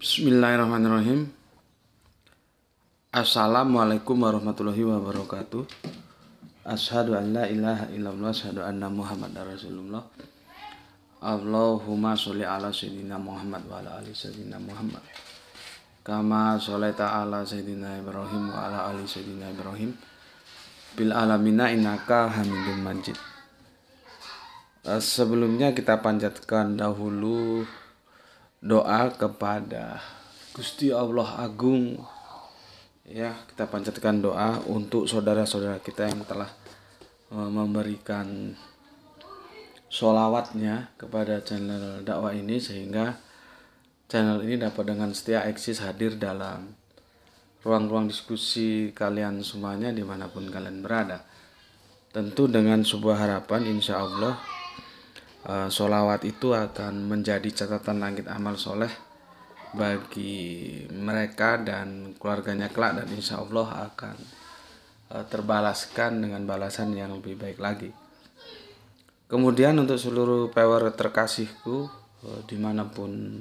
Bismillahirrahmanirrahim. Assalamualaikum warahmatullahi wabarakatuh. Ashadu an la ilaha illallah Ashadu anna Muhammad Rasulullah Allahumma sholli ala Sayyidina Muhammad Wa ala ali Sayyidina Muhammad Kama sholaita taala Sayyidina Ibrahim Wa ala ali Sayyidina Ibrahim Bil alamina inaka hamidun majid eh, Sebelumnya kita panjatkan dahulu doa kepada Gusti Allah Agung. Ya, kita panjatkan doa untuk saudara-saudara kita yang telah eh, memberikan sholawatnya kepada channel dakwah ini sehingga channel ini dapat dengan setia eksis hadir dalam ruang-ruang diskusi kalian semuanya dimanapun kalian berada tentu dengan sebuah harapan insya Allah Eh, solawat itu akan menjadi catatan langit amal soleh bagi mereka dan keluarganya kelak dan insya Allah akan eh, terbalaskan dengan balasan yang lebih baik lagi. Kemudian untuk seluruh power terkasihku eh, dimanapun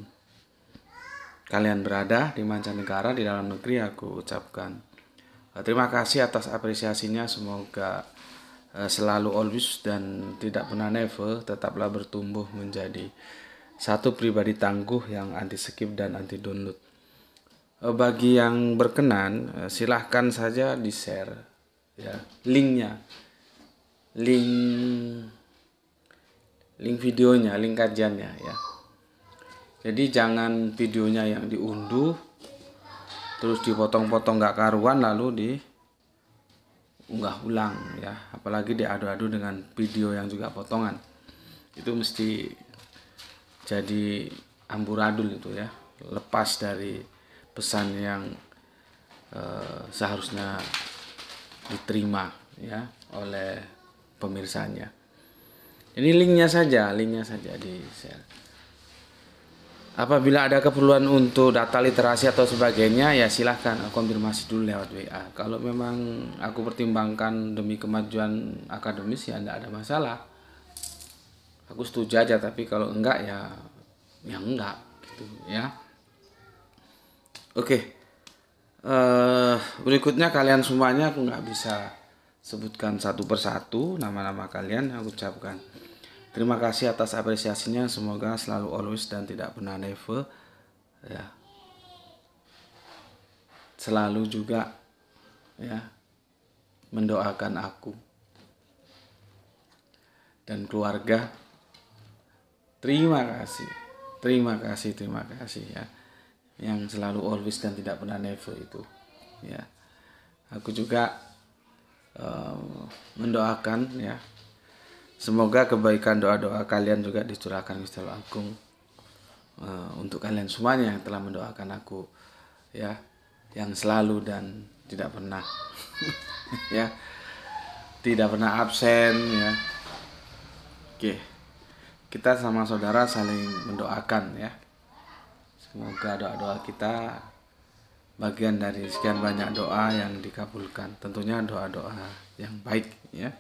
kalian berada di mancanegara di dalam negeri aku ucapkan terima kasih atas apresiasinya semoga Eh, selalu always dan tidak pernah never tetaplah bertumbuh menjadi satu pribadi tangguh yang anti skip dan anti download. Eh, bagi yang berkenan eh, silahkan saja di share ya linknya link link videonya link kajiannya ya jadi jangan videonya yang diunduh terus dipotong-potong nggak karuan lalu di unggah ulang ya apalagi diadu-adu dengan video yang juga potongan itu mesti jadi amburadul itu ya lepas dari pesan yang e, seharusnya diterima ya oleh pemirsanya ini linknya saja linknya saja di share apabila ada keperluan untuk data literasi atau sebagainya ya silahkan konfirmasi dulu lewat WA kalau memang aku pertimbangkan demi kemajuan akademis ya tidak ada masalah aku setuju aja tapi kalau enggak ya ya enggak gitu ya oke uh, berikutnya kalian semuanya aku nggak bisa sebutkan satu persatu nama-nama kalian aku ucapkan Terima kasih atas apresiasinya. Semoga selalu always dan tidak pernah never ya. Selalu juga ya mendoakan aku dan keluarga. Terima kasih. Terima kasih, terima kasih ya. Yang selalu always dan tidak pernah never itu. Ya. Aku juga uh, mendoakan ya Semoga kebaikan doa-doa kalian juga dicurahkan Gusti Agung eh, untuk kalian semuanya yang telah mendoakan aku ya yang selalu dan tidak pernah ya tidak pernah absen ya. Oke. Kita sama saudara saling mendoakan ya. Semoga doa-doa kita bagian dari sekian banyak doa yang dikabulkan. Tentunya doa-doa yang baik ya.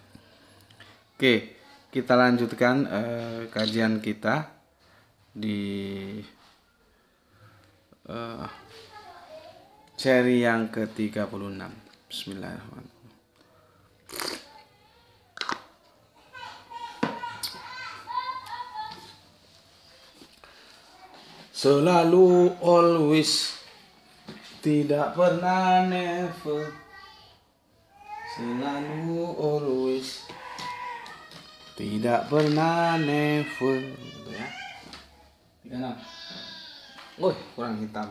Oke kita lanjutkan uh, kajian kita di uh, seri yang ke-36. Bismillahirrahmanirrahim. Selalu always tidak pernah never selalu always tidak pernah never gitu ya tiga enam woi kurang hitam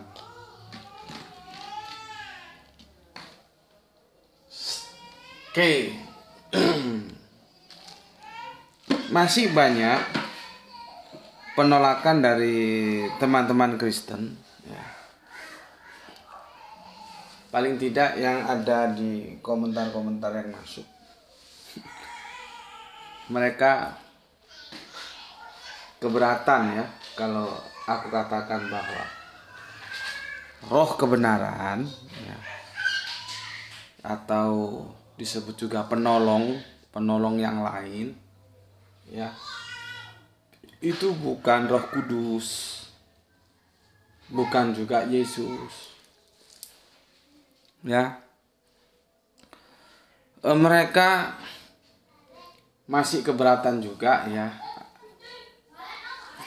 oke masih banyak penolakan dari teman-teman Kristen ya. paling tidak yang ada di komentar-komentar yang masuk mereka keberatan ya kalau aku katakan bahwa roh kebenaran ya, atau disebut juga penolong penolong yang lain ya itu bukan roh kudus bukan juga Yesus ya e, mereka masih keberatan juga ya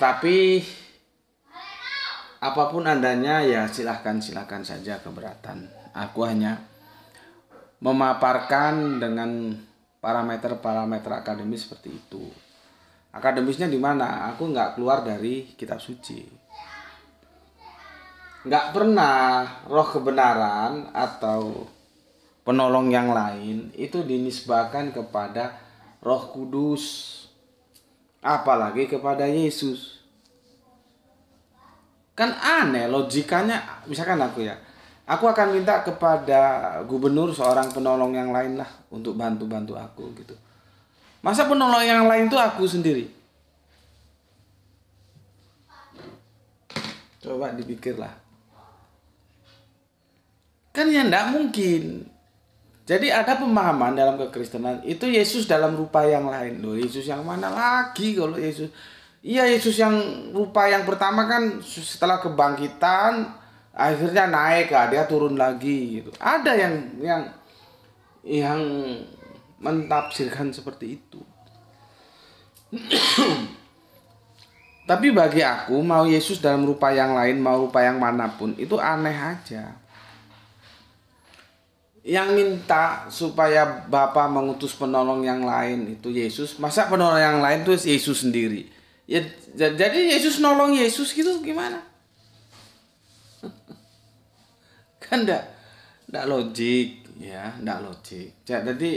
tapi apapun adanya ya silahkan silahkan saja keberatan aku hanya memaparkan dengan parameter-parameter akademis seperti itu akademisnya di mana aku nggak keluar dari kitab suci nggak pernah roh kebenaran atau penolong yang lain itu dinisbahkan kepada Roh Kudus, apalagi kepada Yesus. Kan aneh logikanya, misalkan aku ya, aku akan minta kepada gubernur seorang penolong yang lain lah untuk bantu-bantu aku gitu. Masa penolong yang lain itu aku sendiri? Coba dipikirlah. Kan ya tidak mungkin. Jadi ada pemahaman dalam kekristenan itu Yesus dalam rupa yang lain. Loh, Yesus yang mana lagi kalau Yesus? Iya, Yesus yang rupa yang pertama kan setelah kebangkitan akhirnya naik, lah dia turun lagi gitu. Ada yang yang yang mentafsirkan seperti itu. Tapi bagi aku mau Yesus dalam rupa yang lain, mau rupa yang manapun itu aneh aja yang minta supaya Bapak mengutus penolong yang lain itu Yesus. Masa penolong yang lain itu Yesus sendiri. Ya jadi Yesus nolong Yesus gitu gimana? kan enggak enggak logik ya, enggak logik. Jadi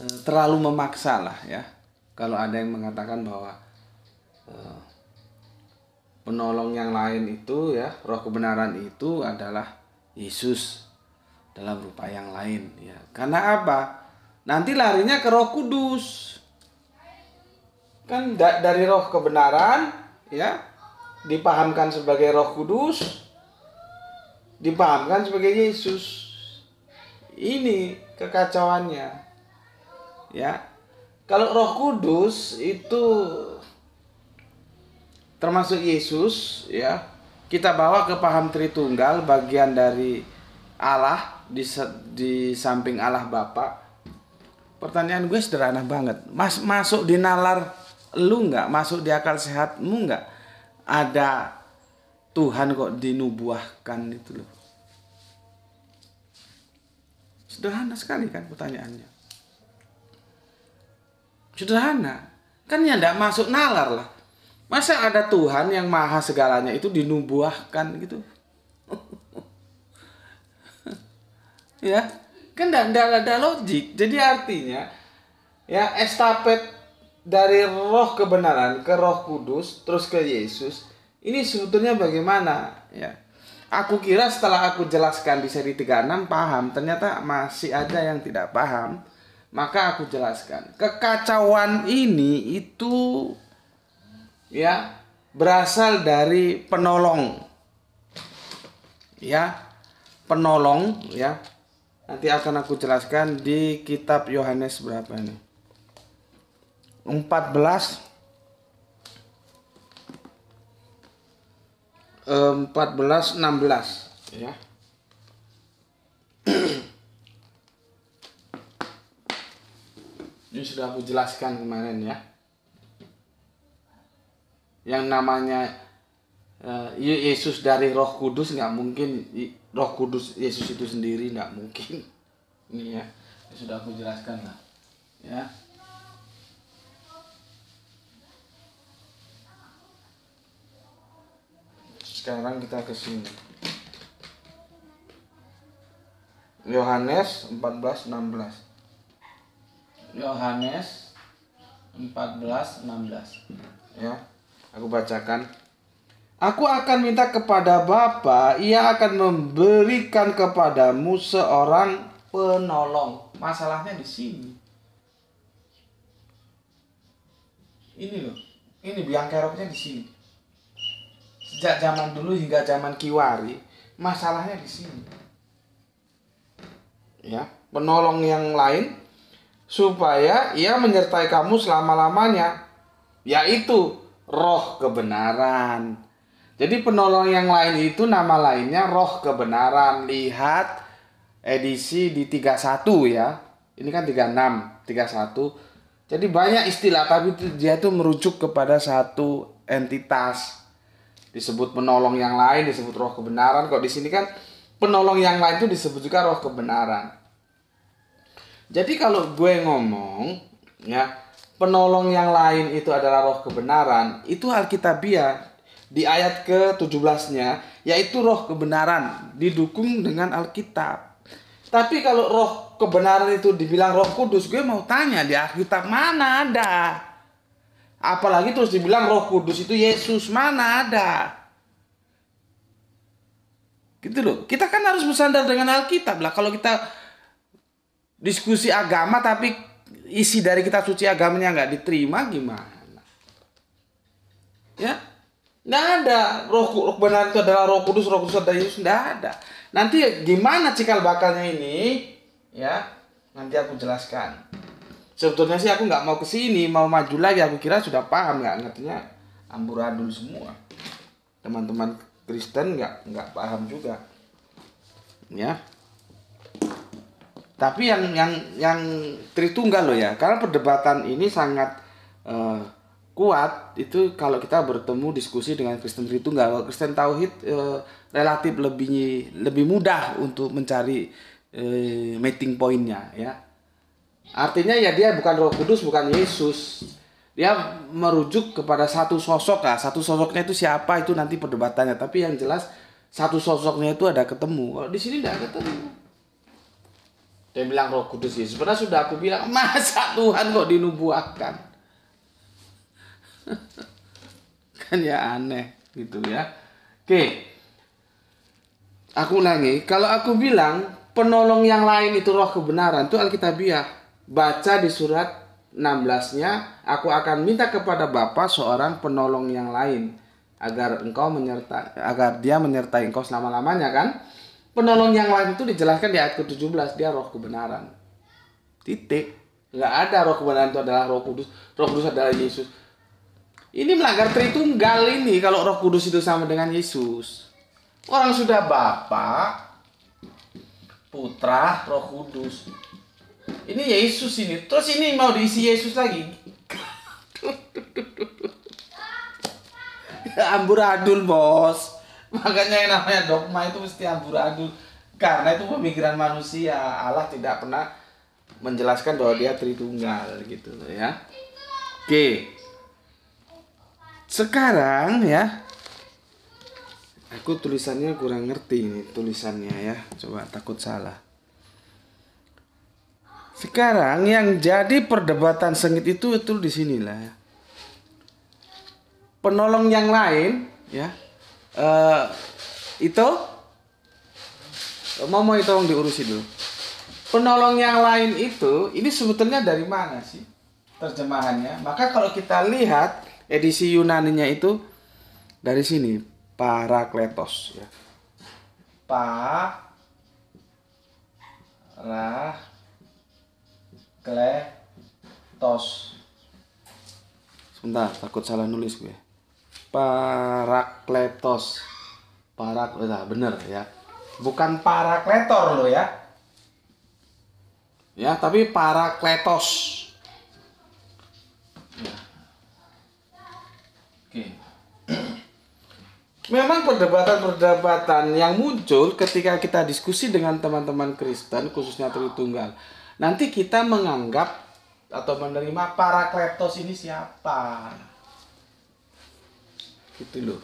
eh, terlalu memaksa lah ya. Kalau ada yang mengatakan bahwa eh, penolong yang lain itu ya, roh kebenaran itu adalah Yesus dalam rupa yang lain ya. Karena apa? Nanti larinya ke Roh Kudus. Kan da dari roh kebenaran ya dipahamkan sebagai Roh Kudus, dipahamkan sebagai Yesus. Ini kekacauannya. Ya. Kalau Roh Kudus itu termasuk Yesus ya, kita bawa ke paham Tritunggal bagian dari Allah di di samping Allah Bapa pertanyaan gue sederhana banget mas masuk di nalar lu nggak masuk di akal sehatmu nggak ada Tuhan kok dinubuahkan itu loh sederhana sekali kan pertanyaannya sederhana kan ya nggak masuk nalar lah masa ada Tuhan yang maha segalanya itu dinubuahkan gitu ya kan tidak ada logik jadi artinya ya estafet dari roh kebenaran ke roh kudus terus ke Yesus ini sebetulnya bagaimana ya aku kira setelah aku jelaskan di seri 36 paham ternyata masih ada yang tidak paham maka aku jelaskan kekacauan ini itu ya berasal dari penolong ya penolong ya Nanti akan aku jelaskan di kitab Yohanes berapa ini. 14 14 16 ya. Ini sudah aku jelaskan kemarin ya. Yang namanya eh, Yesus dari Roh Kudus nggak mungkin Roh Kudus Yesus itu sendiri tidak mungkin. Ini ya. ya, sudah aku jelaskan lah. Ya. Sekarang kita ke sini. Yohanes 14 16. Yohanes 14 16. Ya. Aku bacakan Aku akan minta kepada Bapa, ia akan memberikan kepadamu seorang penolong. Masalahnya di sini. Ini loh, ini biang keroknya di sini. Sejak zaman dulu hingga zaman Kiwari, masalahnya di sini. Ya, penolong yang lain supaya ia menyertai kamu selama-lamanya, yaitu roh kebenaran jadi penolong yang lain itu nama lainnya roh kebenaran. Lihat edisi di 31 ya. Ini kan 36, 31. Jadi banyak istilah tapi dia itu merujuk kepada satu entitas. Disebut penolong yang lain, disebut roh kebenaran. Kok di sini kan penolong yang lain itu disebut juga roh kebenaran. Jadi kalau gue ngomong ya, penolong yang lain itu adalah roh kebenaran, itu alkitabiah di ayat ke-17-nya yaitu roh kebenaran didukung dengan Alkitab. Tapi kalau roh kebenaran itu dibilang roh kudus, gue mau tanya di Alkitab mana ada? Apalagi terus dibilang roh kudus itu Yesus mana ada? Gitu loh. Kita kan harus bersandar dengan Alkitab lah. Kalau kita diskusi agama tapi isi dari kita suci agamanya nggak diterima gimana? Ya, Nggak ada. Roh, roh benar itu adalah roh kudus, roh kudus adalah Yesus. Nggak ada. Nanti gimana cikal bakalnya ini, ya, nanti aku jelaskan. Sebetulnya sih aku nggak mau kesini mau maju lagi. Aku kira sudah paham nggak ngertinya amburadul semua. Teman-teman Kristen nggak nggak paham juga, ya. Tapi yang yang yang Tritunggal loh ya, karena perdebatan ini sangat uh, kuat itu kalau kita bertemu diskusi dengan Kristen Tritunggal kalau Kristen Tauhid e, relatif lebih lebih mudah untuk mencari eh, meeting pointnya ya artinya ya dia bukan Roh Kudus bukan Yesus dia merujuk kepada satu sosok lah satu sosoknya itu siapa itu nanti perdebatannya tapi yang jelas satu sosoknya itu ada ketemu kalau di sini tidak ketemu dia bilang Roh Kudus Yesus pernah sudah aku bilang masa Tuhan kok dinubuahkan kan ya aneh gitu ya oke aku nangis. kalau aku bilang penolong yang lain itu roh kebenaran itu alkitabiah baca di surat 16-nya aku akan minta kepada Bapa seorang penolong yang lain agar engkau menyertai agar dia menyertai engkau selama-lamanya kan penolong yang lain itu dijelaskan di ayat ke-17 dia roh kebenaran titik nggak ada roh kebenaran itu adalah roh kudus roh kudus adalah Yesus ini melanggar Tritunggal ini kalau Roh Kudus itu sama dengan Yesus. Orang sudah Bapa, Putra, Roh Kudus. Ini Yesus ini. Terus ini mau diisi Yesus lagi. amburadul, Bos. Makanya yang namanya dogma itu mesti amburadul karena itu pemikiran manusia Allah tidak pernah menjelaskan bahwa dia tritunggal gitu ya oke okay sekarang ya aku tulisannya kurang ngerti ini tulisannya ya coba takut salah sekarang yang jadi perdebatan sengit itu itu di sinilah ya. penolong yang lain ya uh, itu mau mau itu yang diurusi dulu penolong yang lain itu ini sebetulnya dari mana sih terjemahannya maka kalau kita lihat edisi Yunani-nya itu dari sini Parakletos ya. Pa lah kletos sebentar takut salah nulis gue parakletos parak eh, nah, bener ya bukan parakletor lo ya ya tapi parakletos Oke. Memang perdebatan-perdebatan yang muncul ketika kita diskusi dengan teman-teman Kristen khususnya Tritunggal. Nanti kita menganggap atau menerima para kleptos ini siapa. Gitu loh.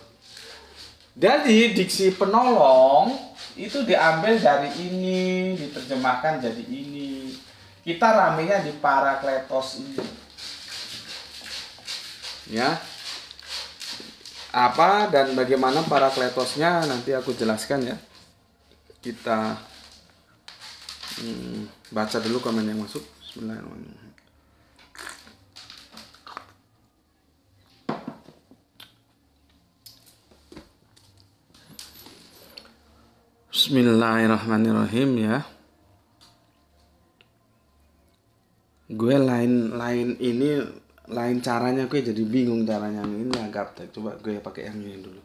Jadi diksi penolong itu diambil dari ini, diterjemahkan jadi ini. Kita ramenya di para kletos ini. Ya, apa dan bagaimana para kletosnya nanti aku jelaskan ya kita hmm, baca dulu komen yang masuk Bismillahirrahmanirrahim Bismillahirrahmanirrahim ya. Gue lain-lain ini lain caranya gue jadi bingung caranya ini agak teh coba gue pakai yang ini dulu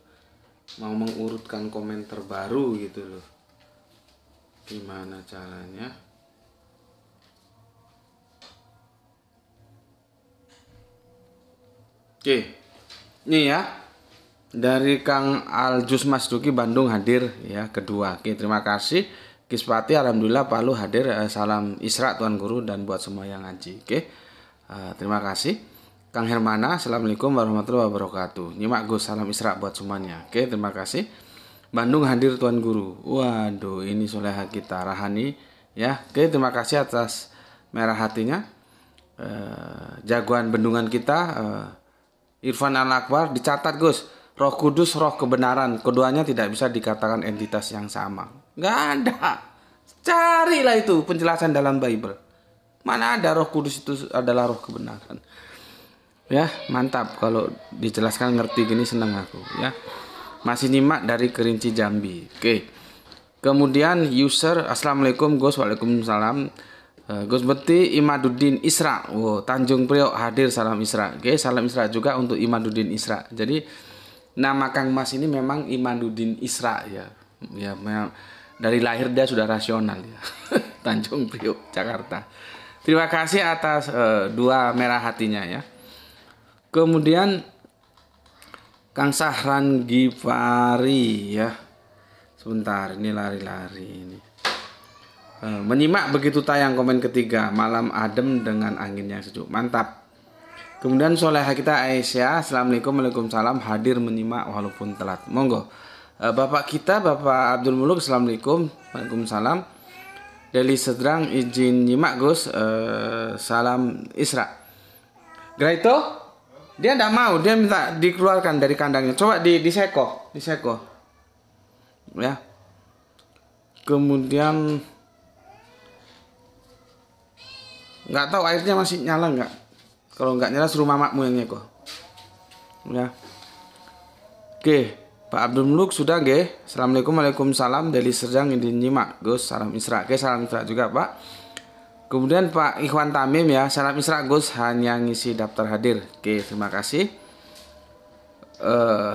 mau mengurutkan komen terbaru gitu loh gimana caranya oke ini ya dari Kang Aljus Mas Duki Bandung hadir ya kedua oke terima kasih Kispati Alhamdulillah Palu hadir eh, salam Isra Tuan Guru dan buat semua yang ngaji oke eh, terima kasih Kang Hermana, Assalamualaikum warahmatullahi wabarakatuh. Nyimak Gus, salam Isra buat semuanya. Oke, terima kasih. Bandung hadir Tuan Guru. Waduh, ini soleha kita, Rahani. Ya, oke, terima kasih atas merah hatinya. E, jagoan bendungan kita, e, Irfan Al-Akbar, dicatat Gus. Roh Kudus, roh kebenaran. Keduanya tidak bisa dikatakan entitas yang sama. Gak ada. Carilah itu penjelasan dalam Bible. Mana ada roh kudus itu adalah roh kebenaran ya mantap kalau dijelaskan ngerti gini seneng aku ya masih nyimak dari kerinci Jambi oke kemudian user assalamualaikum Gus waalaikumsalam uh, Gus Beti Imaduddin Isra wow, Tanjung Priok hadir salam Isra oke salam Isra juga untuk Imaduddin Isra jadi nama Kang Mas ini memang Imaduddin Isra ya ya memang dari lahir dia sudah rasional ya Tanjung Priok Jakarta terima kasih atas uh, dua merah hatinya ya Kemudian Kang Sahran Gifari ya. Sebentar, ini lari-lari ini. Eh, menyimak begitu tayang komen ketiga, malam adem dengan angin yang sejuk. Mantap. Kemudian soleha kita Aisyah, Assalamualaikum Waalaikumsalam hadir menyimak walaupun telat. Monggo. Eh, Bapak kita Bapak Abdul Muluk, Assalamualaikum Waalaikumsalam. Dari Sedrang izin nyimak Gus, eh, salam Isra. Graito? Dia tidak mau, dia minta dikeluarkan dari kandangnya. Coba di diseko, diseko. Ya. Kemudian nggak tahu airnya masih nyala nggak. Kalau nggak nyala suruh mamamu yang nyeko. Ya. Oke, Pak Abdul Muluk sudah nggih. Assalamualaikum Waalaikumsalam dari Serjang ini nyimak, Gus, salam Isra. Oke, salam Isra juga, Pak. Kemudian Pak Ikhwan Tamim ya, salam Isra Gus hanya ngisi daftar hadir. Oke, terima kasih. Uh,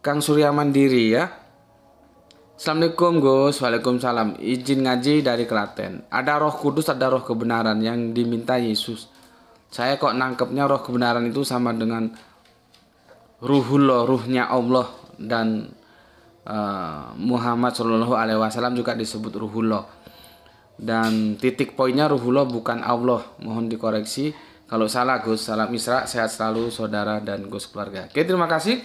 Kang Surya Mandiri ya. Assalamualaikum Gus, Waalaikumsalam. Izin ngaji dari Klaten. Ada roh kudus, ada roh kebenaran yang diminta Yesus. Saya kok nangkepnya roh kebenaran itu sama dengan ruhullah, ruhnya Allah dan uh, Muhammad Shallallahu Alaihi Wasallam juga disebut ruhullah dan titik poinnya Ruhullah bukan Allah mohon dikoreksi kalau salah Gus salam Isra sehat selalu saudara dan Gus keluarga oke terima kasih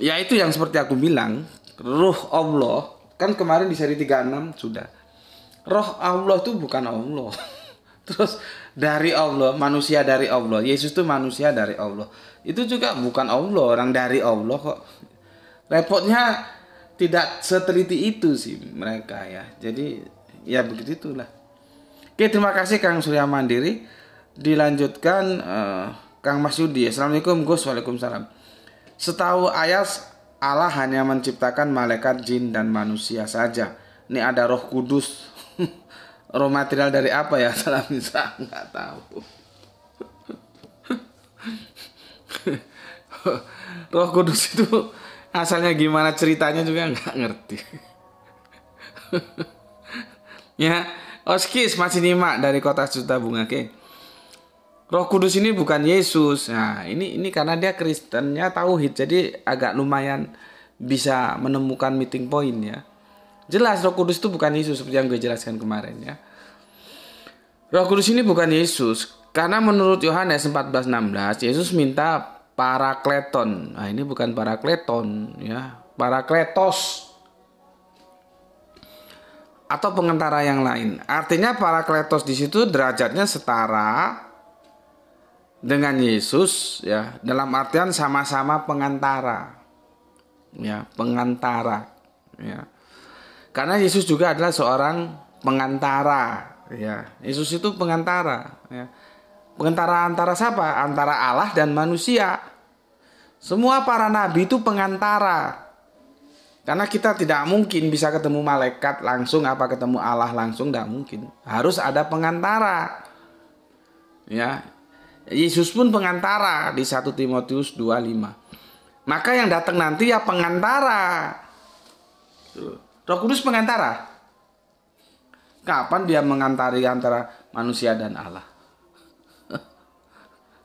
ya itu yang seperti aku bilang ruh Allah kan kemarin di seri 36 sudah roh Allah tuh bukan Allah terus dari Allah manusia dari Allah Yesus tuh manusia dari Allah itu juga bukan Allah orang dari Allah kok repotnya tidak seteliti itu sih mereka ya. Jadi ya begitu itulah. Oke, terima kasih Kang Surya Mandiri. Dilanjutkan uh, Kang Mas Yudi. Assalamualaikum Gus. Waalaikumsalam. Setahu ayat Allah hanya menciptakan malaikat jin dan manusia saja. Ini ada Roh Kudus. Roh material dari apa ya? Salam bisa nggak tahu. roh Kudus itu asalnya gimana ceritanya juga nggak ngerti. ya, Oskis masih nyimak dari kota juta bunga. Oke. Roh Kudus ini bukan Yesus. Nah, ini ini karena dia Kristennya tauhid. Jadi agak lumayan bisa menemukan meeting point ya. Jelas Roh Kudus itu bukan Yesus seperti yang gue jelaskan kemarin ya. Roh Kudus ini bukan Yesus karena menurut Yohanes 14:16 Yesus minta parakleton. Nah, ini bukan parakleton ya, parakletos atau pengentara yang lain. Artinya parakletos di situ derajatnya setara dengan Yesus ya, dalam artian sama-sama pengantara. Ya, pengantara ya. Karena Yesus juga adalah seorang pengantara ya. Yesus itu pengantara ya Pengantara antara siapa? Antara Allah dan manusia. Semua para nabi itu pengantara. Karena kita tidak mungkin bisa ketemu malaikat langsung apa ketemu Allah langsung tidak mungkin. Harus ada pengantara. Ya. Yesus pun pengantara di 1 Timotius 25. Maka yang datang nanti ya pengantara. Roh Kudus pengantara. Kapan dia mengantari antara manusia dan Allah?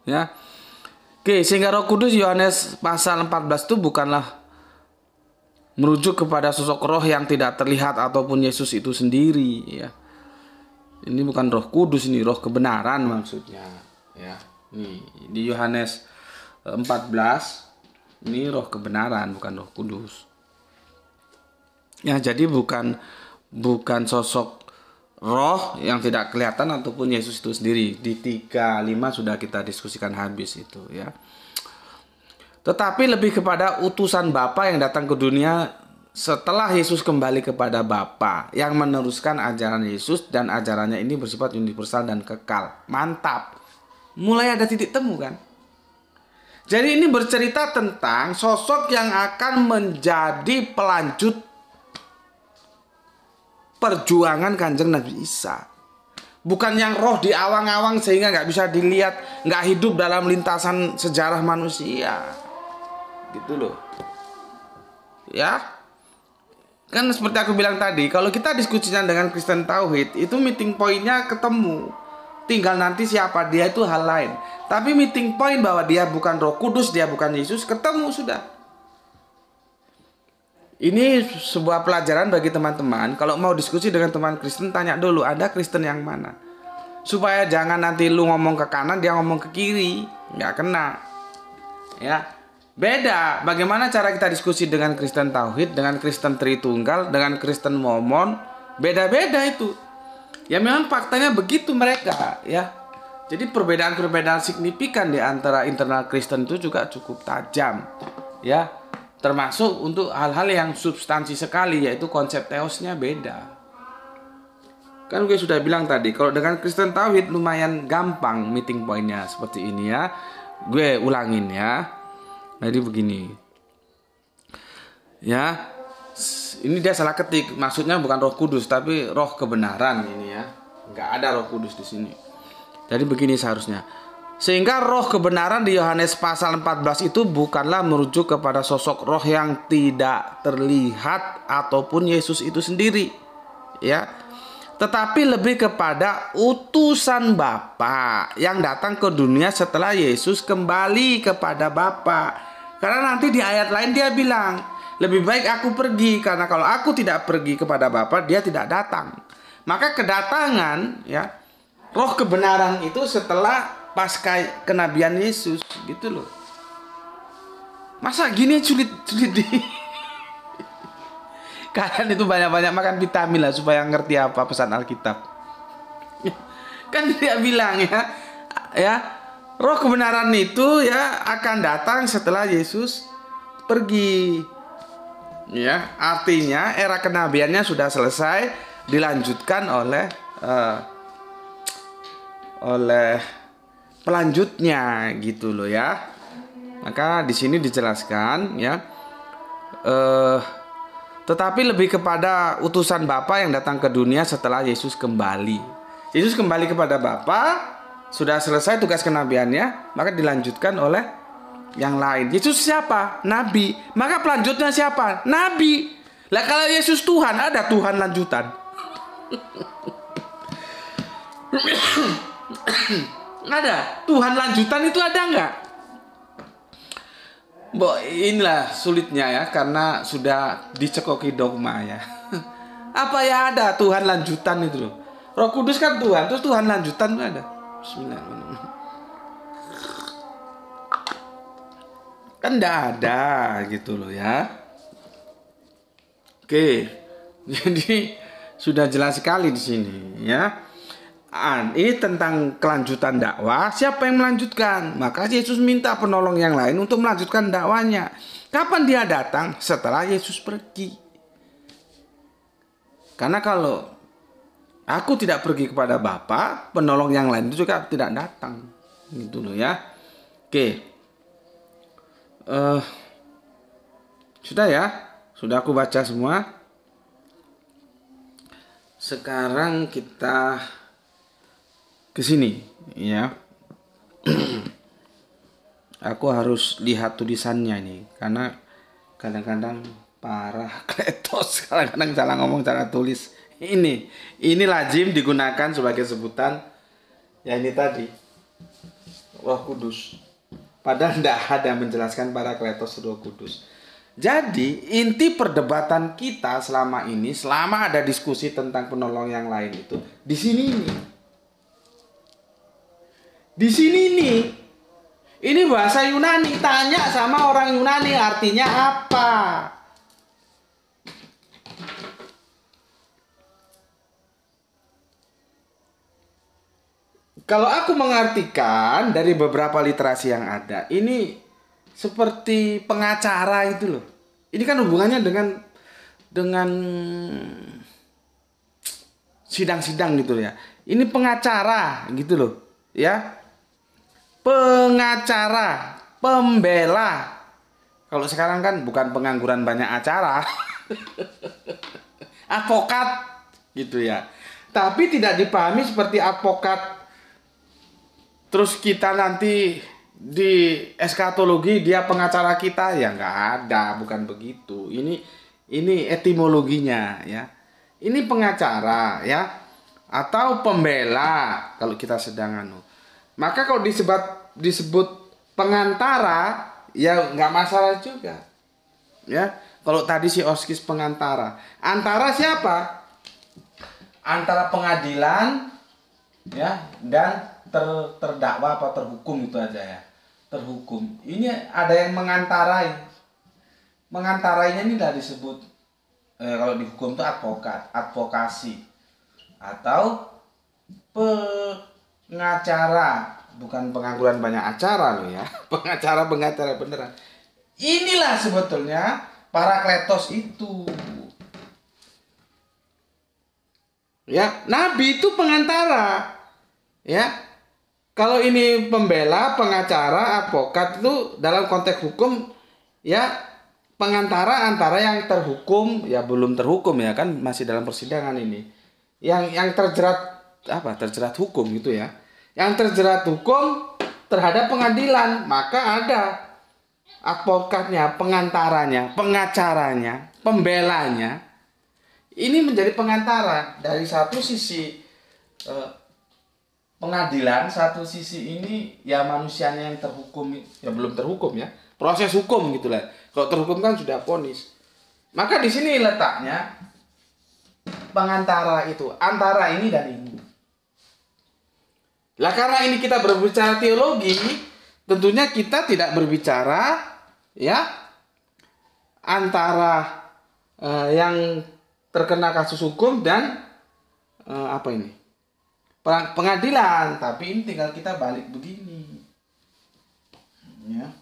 ya oke sehingga Roh Kudus Yohanes pasal 14 itu bukanlah merujuk kepada sosok roh yang tidak terlihat ataupun Yesus itu sendiri ya ini bukan roh kudus ini roh kebenaran maksudnya ya nih di Yohanes 14 eh, ini roh kebenaran bukan roh kudus ya jadi bukan bukan sosok roh yang tidak kelihatan ataupun Yesus itu sendiri. Di 35 sudah kita diskusikan habis itu ya. Tetapi lebih kepada utusan Bapa yang datang ke dunia setelah Yesus kembali kepada Bapa yang meneruskan ajaran Yesus dan ajarannya ini bersifat universal dan kekal. Mantap. Mulai ada titik temu kan? Jadi ini bercerita tentang sosok yang akan menjadi pelanjut perjuangan kanjeng Nabi Isa. Bukan yang roh di awang-awang sehingga nggak bisa dilihat, nggak hidup dalam lintasan sejarah manusia. Gitu loh. Ya, kan seperti aku bilang tadi kalau kita diskusinya dengan Kristen Tauhid itu meeting pointnya ketemu tinggal nanti siapa dia itu hal lain tapi meeting point bahwa dia bukan Roh Kudus dia bukan Yesus ketemu sudah ini sebuah pelajaran bagi teman-teman. Kalau mau diskusi dengan teman Kristen, tanya dulu, ada Kristen yang mana? Supaya jangan nanti lu ngomong ke kanan, dia ngomong ke kiri. Nggak kena. Ya. Beda bagaimana cara kita diskusi dengan Kristen Tauhid, dengan Kristen Tritunggal, dengan Kristen Momon. Beda-beda itu. Ya memang faktanya begitu mereka, ya. Jadi perbedaan-perbedaan signifikan di antara internal Kristen itu juga cukup tajam. Ya, Termasuk untuk hal-hal yang substansi sekali yaitu konsep teosnya beda. Kan gue sudah bilang tadi kalau dengan Kristen Tauhid lumayan gampang meeting pointnya seperti ini ya. Gue ulangin ya. Nah, jadi begini. Ya, ini dia salah ketik maksudnya bukan roh kudus tapi roh kebenaran ini ya nggak ada roh kudus di sini jadi begini seharusnya sehingga roh kebenaran di Yohanes pasal 14 itu bukanlah merujuk kepada sosok roh yang tidak terlihat ataupun Yesus itu sendiri. Ya. Tetapi lebih kepada utusan Bapa yang datang ke dunia setelah Yesus kembali kepada Bapa. Karena nanti di ayat lain dia bilang, lebih baik aku pergi karena kalau aku tidak pergi kepada Bapa, dia tidak datang. Maka kedatangan ya roh kebenaran itu setelah pasca kenabian Yesus gitu loh masa gini sulit sulit di kalian itu banyak-banyak makan vitamin lah supaya ngerti apa pesan Alkitab kan dia bilang ya ya roh kebenaran itu ya akan datang setelah Yesus pergi ya artinya era kenabiannya sudah selesai dilanjutkan oleh uh, oleh pelanjutnya gitu loh ya. Maka di sini dijelaskan ya. Eh, tetapi lebih kepada utusan Bapa yang datang ke dunia setelah Yesus kembali. Yesus kembali kepada Bapa, sudah selesai tugas kenabiannya, maka dilanjutkan oleh yang lain. Yesus siapa? Nabi. Maka pelanjutnya siapa? Nabi. Lah kalau Yesus Tuhan, ada Tuhan lanjutan. Ada. Tuhan lanjutan itu ada nggak? Bo, inilah sulitnya ya karena sudah dicekoki dogma ya. Apa ya ada Tuhan lanjutan itu loh. Roh Kudus kan Tuhan, terus Tuhan lanjutan itu ada. Bismillahirrahmanirrahim. Kan enggak ada gitu loh ya. Oke. Jadi sudah jelas sekali di sini ya ini tentang kelanjutan dakwah, siapa yang melanjutkan? Maka Yesus minta penolong yang lain untuk melanjutkan dakwanya. Kapan dia datang? Setelah Yesus pergi. Karena kalau aku tidak pergi kepada Bapa, penolong yang lain itu juga tidak datang. Gitu loh ya. Oke. Uh, sudah ya? Sudah aku baca semua. Sekarang kita ke sini ya aku harus lihat tulisannya ini karena kadang-kadang parah kletos kadang-kadang salah ngomong cara tulis ini ini lazim digunakan sebagai sebutan ya ini tadi Roh Kudus padahal tidak ada yang menjelaskan para kletos Roh Kudus jadi inti perdebatan kita selama ini selama ada diskusi tentang penolong yang lain itu di sini ini di sini nih, ini bahasa Yunani. Tanya sama orang Yunani artinya apa. Kalau aku mengartikan dari beberapa literasi yang ada, ini seperti pengacara itu loh. Ini kan hubungannya dengan dengan sidang-sidang gitu ya. Ini pengacara gitu loh, ya pengacara, pembela. Kalau sekarang kan bukan pengangguran banyak acara. advokat gitu ya. Tapi tidak dipahami seperti advokat. Terus kita nanti di eskatologi dia pengacara kita ya nggak ada, bukan begitu. Ini ini etimologinya ya. Ini pengacara ya atau pembela kalau kita sedang anu maka kalau disebut disebut pengantara ya nggak masalah juga. Ya, kalau tadi si Oskis pengantara. Antara siapa? Antara pengadilan ya dan ter, terdakwa atau terhukum itu aja ya. Terhukum. Ini ada yang mengantarai. Mengantarainya ini tidak disebut eh, kalau dihukum itu advokat, advokasi atau pe ngacara bukan pengangguran banyak acara loh ya pengacara pengacara beneran inilah sebetulnya para kletos itu ya nabi itu pengantara ya kalau ini pembela pengacara advokat itu dalam konteks hukum ya pengantara antara yang terhukum ya belum terhukum ya kan masih dalam persidangan ini yang yang terjerat apa terjerat hukum gitu ya yang terjerat hukum terhadap pengadilan, maka ada advokatnya, pengantaranya, pengacaranya, pembelanya. Ini menjadi pengantara dari satu sisi eh, pengadilan, satu sisi ini ya manusianya yang terhukum ya belum terhukum ya, proses hukum gitulah. Kalau terhukum kan sudah ponis. Maka di sini letaknya pengantara itu, antara ini dan ini. Lah karena ini kita berbicara teologi, tentunya kita tidak berbicara ya antara uh, yang terkena kasus hukum dan uh, apa ini? pengadilan, tapi ini tinggal kita balik begini. Ya.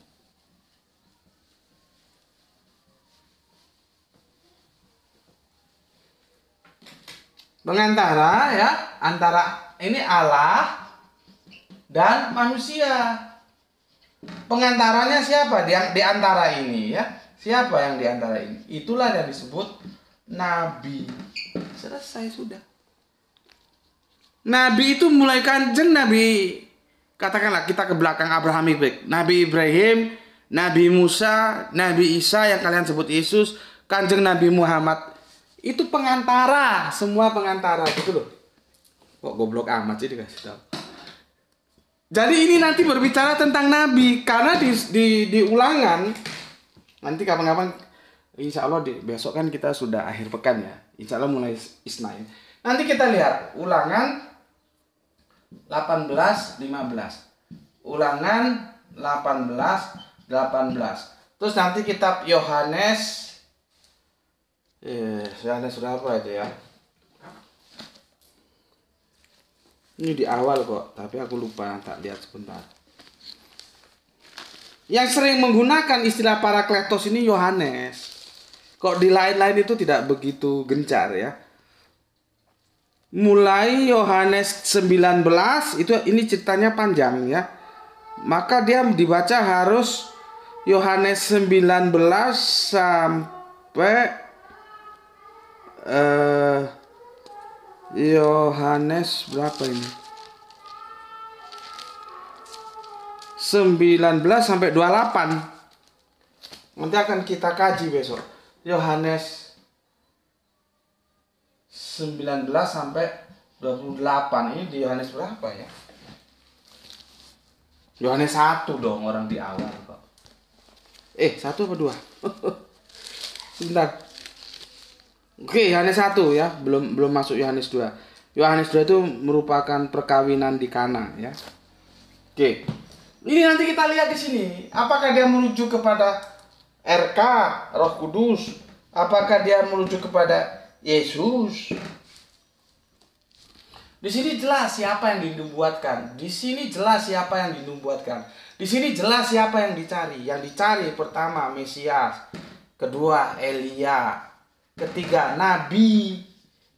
Mengantara ya, antara ini Allah dan manusia. Pengantaranya siapa di, di antara ini ya? Siapa yang di antara ini? Itulah yang disebut nabi. Selesai sudah. Nabi itu mulai kanjeng Nabi. Katakanlah kita ke belakang Abraham Ibrahim. Nabi Ibrahim, Nabi Musa, Nabi Isa yang kalian sebut Yesus, kanjeng Nabi Muhammad. Itu pengantara, semua pengantara gitu loh. Kok goblok amat sih dikasih tahu. Jadi ini nanti berbicara tentang Nabi karena di di, di ulangan nanti kapan-kapan Insya Allah di, besok kan kita sudah akhir pekan ya. Insya Allah mulai Isnain. Nanti kita lihat ulangan 18 15. Ulangan 18 18. Terus nanti kitab Yohanes eh Yohanes berapa itu ya? Ini di awal kok, tapi aku lupa tak lihat sebentar. Yang sering menggunakan istilah para parakletos ini Yohanes. Kok di lain-lain itu tidak begitu gencar ya. Mulai Yohanes 19 itu ini ceritanya panjang ya. Maka dia dibaca harus Yohanes 19 sampai eh uh, Yohanes berapa ini? 19 sampai 28. Nanti akan kita kaji besok. Yohanes 19 sampai 28. Ini di Yohanes berapa ya? Yohanes 1 dong orang di awal kok. Eh, 1 apa 2? Sebentar. Oke, Yohanes 1 ya, belum belum masuk Yohanes 2. Yohanes 2 itu merupakan perkawinan di Kana ya. Oke. Ini nanti kita lihat di sini, apakah dia menuju kepada RK, Roh Kudus, apakah dia menuju kepada Yesus? Di sini jelas siapa yang dinubuatkan. Di sini jelas siapa yang dinubuatkan. Di sini jelas siapa yang dicari. Yang dicari pertama Mesias, kedua Elia, Ketiga, nabi.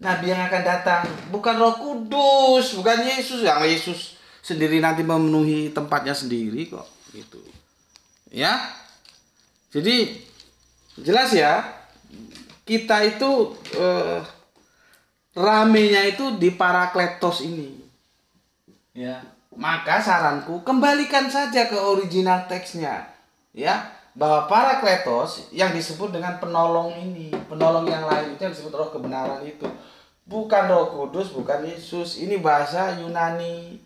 Nabi yang akan datang bukan Roh Kudus, bukan Yesus. Yang Yesus sendiri nanti memenuhi tempatnya sendiri kok gitu. Ya. Jadi jelas ya, kita itu eh, ramenya itu di parakletos ini. Ya. Maka saranku kembalikan saja ke original teksnya. Ya, bahwa para kletos yang disebut dengan penolong ini, penolong yang lain itu yang disebut roh kebenaran itu. Bukan roh kudus, bukan Yesus. Ini bahasa Yunani.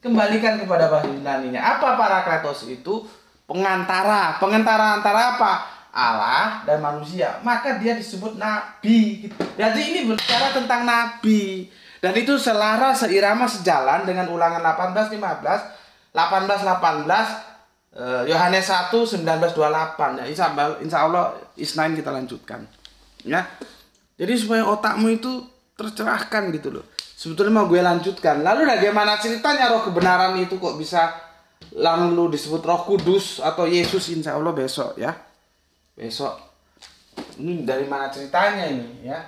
Kembalikan kepada bahasa Yunaninya. Apa para kletos itu? Pengantara. Pengantara antara apa? Allah dan manusia. Maka dia disebut nabi. Gitu. Jadi ini berbicara tentang nabi. Dan itu selaras, seirama, sejalan dengan ulangan 18, 15, 18, 18, Eh, Yohanes 1 1928 ya insya, allah insya Allah Isnain kita lanjutkan ya jadi supaya otakmu itu tercerahkan gitu loh sebetulnya mau gue lanjutkan lalu bagaimana ceritanya roh kebenaran itu kok bisa lalu disebut roh kudus atau Yesus insya Allah besok ya besok ini dari mana ceritanya ini ya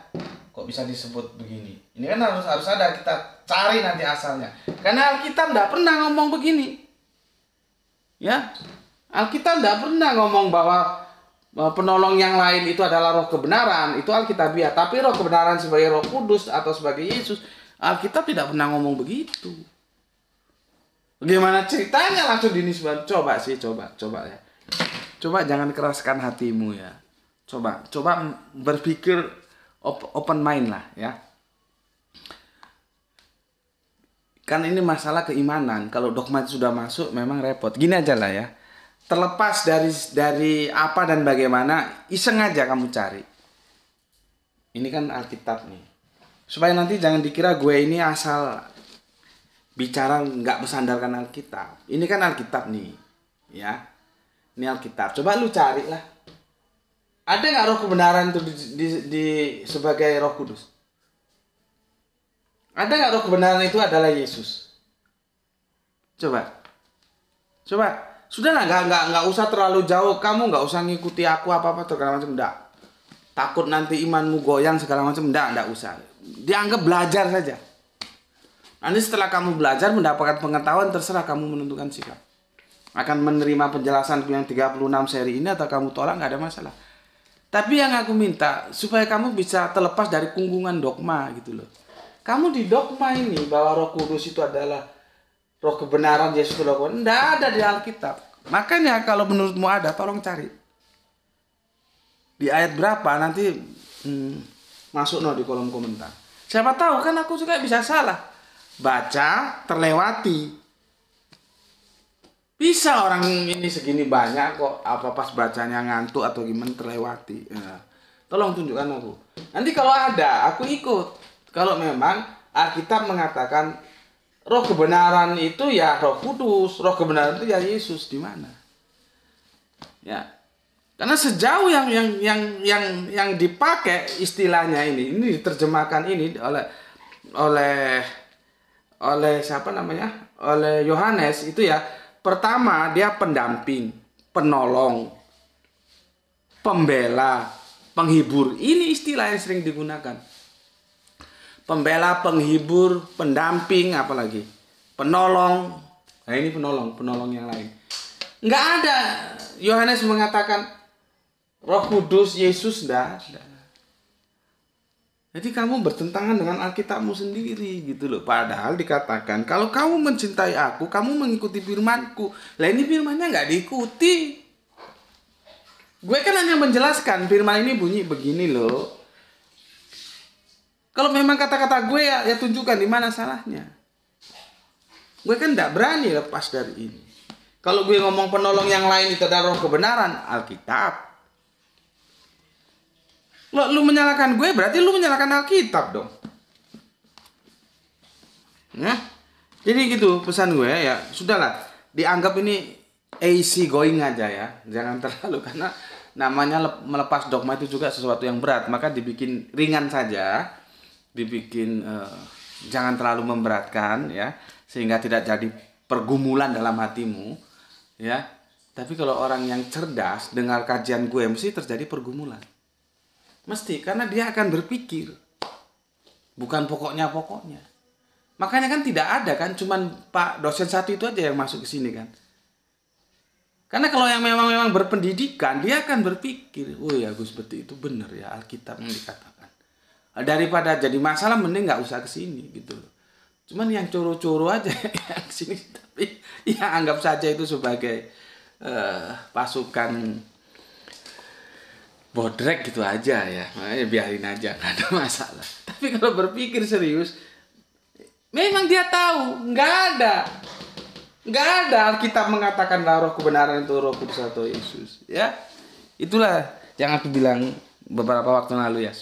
kok bisa disebut begini ini kan harus harus ada kita cari nanti asalnya karena Alkitab tidak pernah ngomong begini Ya, Alkitab tidak pernah ngomong bahwa penolong yang lain itu adalah roh kebenaran, itu Alkitabiah. Tapi roh kebenaran sebagai roh kudus atau sebagai Yesus, Alkitab tidak pernah ngomong begitu. Bagaimana ceritanya langsung dinisbat? Coba sih, coba, coba ya. Coba jangan keraskan hatimu ya. Coba, coba berpikir open mind lah ya. kan ini masalah keimanan. Kalau itu sudah masuk memang repot. Gini aja lah ya. Terlepas dari dari apa dan bagaimana, iseng aja kamu cari. Ini kan Alkitab nih. Supaya nanti jangan dikira gue ini asal bicara nggak bersandarkan Alkitab. Ini kan Alkitab nih, ya. Ini Alkitab. Coba lu cari lah. Ada nggak roh kebenaran itu di, di, di sebagai roh kudus? Ada nggak roh kebenaran itu adalah Yesus? Coba, coba. Sudahlah, nggak nggak nggak usah terlalu jauh. Kamu nggak usah ngikuti aku apa apa segala macam. Nggak. Takut nanti imanmu goyang segala macam. Nggak, nggak usah. Dianggap belajar saja. Nanti setelah kamu belajar mendapatkan pengetahuan terserah kamu menentukan sikap. Akan menerima penjelasan yang 36 seri ini atau kamu tolak nggak ada masalah. Tapi yang aku minta supaya kamu bisa terlepas dari kungkungan dogma gitu loh kamu di dogma ini bahwa Roh Kudus itu adalah roh kebenaran Yesus itu Nggak Tidak ada di Alkitab. Makanya kalau menurutmu ada, tolong cari. Di ayat berapa nanti hmm, masuk no di kolom komentar. Siapa tahu kan aku juga bisa salah. Baca terlewati. Bisa orang ini segini banyak kok apa pas bacanya ngantuk atau gimana terlewati. Ya. Tolong tunjukkan aku. Nanti kalau ada aku ikut kalau memang Alkitab mengatakan roh kebenaran itu ya roh kudus, roh kebenaran itu ya Yesus di mana? Ya. Karena sejauh yang yang yang yang yang dipakai istilahnya ini, ini diterjemahkan ini oleh oleh oleh siapa namanya? Oleh Yohanes itu ya pertama dia pendamping, penolong, pembela, penghibur. Ini istilah yang sering digunakan pembela, penghibur, pendamping, apalagi penolong. Nah ini penolong, penolong yang lain. Enggak ada. Yohanes mengatakan Roh Kudus Yesus enggak Jadi kamu bertentangan dengan Alkitabmu sendiri gitu loh. Padahal dikatakan kalau kamu mencintai aku, kamu mengikuti firmanku. Lah ini firmannya nggak diikuti. Gue kan hanya menjelaskan firman ini bunyi begini loh. Kalau memang kata-kata gue ya, ya tunjukkan di mana salahnya. Gue kan tidak berani lepas dari ini. Kalau gue ngomong penolong yang lain itu adalah roh kebenaran, Alkitab. Lo, lu menyalahkan gue berarti lu menyalahkan Alkitab dong. Nah, jadi gitu pesan gue ya. Sudahlah, dianggap ini AC going aja ya. Jangan terlalu karena namanya melepas dogma itu juga sesuatu yang berat, maka dibikin ringan saja dibikin uh, jangan terlalu memberatkan ya sehingga tidak jadi pergumulan dalam hatimu ya tapi kalau orang yang cerdas dengar kajian gue mesti terjadi pergumulan mesti karena dia akan berpikir bukan pokoknya pokoknya makanya kan tidak ada kan cuman pak dosen satu itu aja yang masuk ke sini kan karena kalau yang memang memang berpendidikan dia akan berpikir oh ya gue seperti itu benar ya Alkitab yang dikatakan daripada jadi masalah mending nggak usah kesini gitu loh cuman yang curu-curu aja yang kesini tapi ya anggap saja itu sebagai uh, pasukan bodrek gitu aja ya makanya biarin aja nggak ada masalah tapi kalau berpikir serius memang dia tahu nggak ada nggak ada Kita mengatakan roh kebenaran itu roh kudus atau Yesus ya itulah yang aku bilang beberapa waktu lalu ya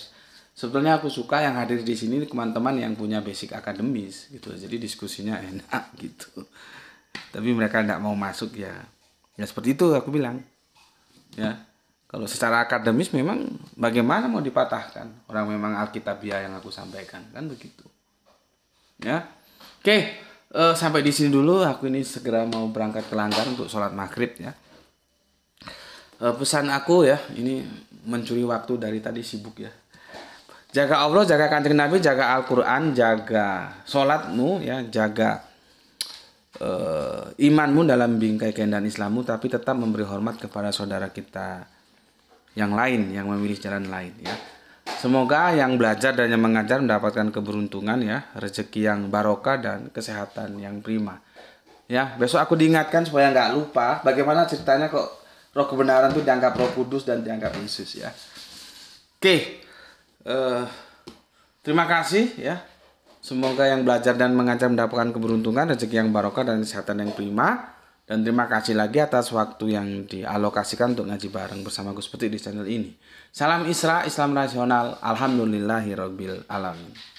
sebetulnya aku suka yang hadir di sini teman-teman yang punya basic akademis gitu jadi diskusinya enak gitu tapi mereka tidak mau masuk ya ya seperti itu aku bilang ya kalau secara akademis memang bagaimana mau dipatahkan orang memang alkitabiah yang aku sampaikan kan begitu ya oke uh, sampai di sini dulu aku ini segera mau berangkat ke langgar untuk sholat maghrib ya uh, pesan aku ya ini mencuri waktu dari tadi sibuk ya jaga Allah jaga kanjeng Nabi jaga Al-Quran jaga sholatmu ya jaga uh, imanmu dalam bingkai keindahan Islammu tapi tetap memberi hormat kepada saudara kita yang lain yang memilih jalan lain ya semoga yang belajar dan yang mengajar mendapatkan keberuntungan ya rezeki yang barokah dan kesehatan yang prima ya besok aku diingatkan supaya nggak lupa bagaimana ceritanya kok roh kebenaran itu dianggap roh kudus dan dianggap Yesus ya oke Eh, terima kasih ya. Semoga yang belajar dan mengajar mendapatkan keberuntungan, rezeki yang barokah dan kesehatan yang prima. Dan terima kasih lagi atas waktu yang dialokasikan untuk ngaji bareng bersama Gus Peti di channel ini. Salam Isra, Islam Rasional, Alhamdulillahirobbilalamin.